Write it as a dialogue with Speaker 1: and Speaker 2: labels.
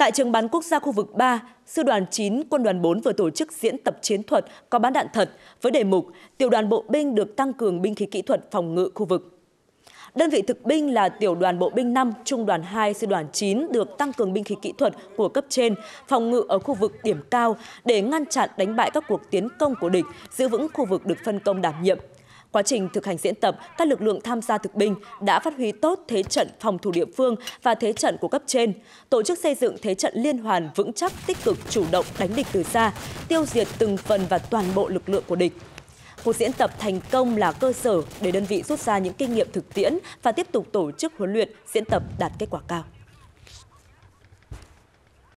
Speaker 1: Tại trường bắn quốc gia khu vực 3, Sư đoàn 9 Quân đoàn 4 vừa tổ chức diễn tập chiến thuật có bắn đạn thật với đề mục Tiểu đoàn bộ binh được tăng cường binh khí kỹ thuật phòng ngự khu vực. Đơn vị thực binh là Tiểu đoàn Bộ binh 5, Trung đoàn 2, Sư đoàn 9 được tăng cường binh khí kỹ thuật của cấp trên, phòng ngự ở khu vực điểm cao để ngăn chặn đánh bại các cuộc tiến công của địch, giữ vững khu vực được phân công đảm nhiệm. Quá trình thực hành diễn tập, các lực lượng tham gia thực binh đã phát huy tốt thế trận phòng thủ địa phương và thế trận của cấp trên, tổ chức xây dựng thế trận liên hoàn vững chắc, tích cực chủ động đánh địch từ xa, tiêu diệt từng phần và toàn bộ lực lượng của địch. Cuộc diễn tập thành công là cơ sở để đơn vị rút ra những kinh nghiệm thực tiễn và tiếp tục tổ chức huấn luyện, diễn tập đạt kết quả cao.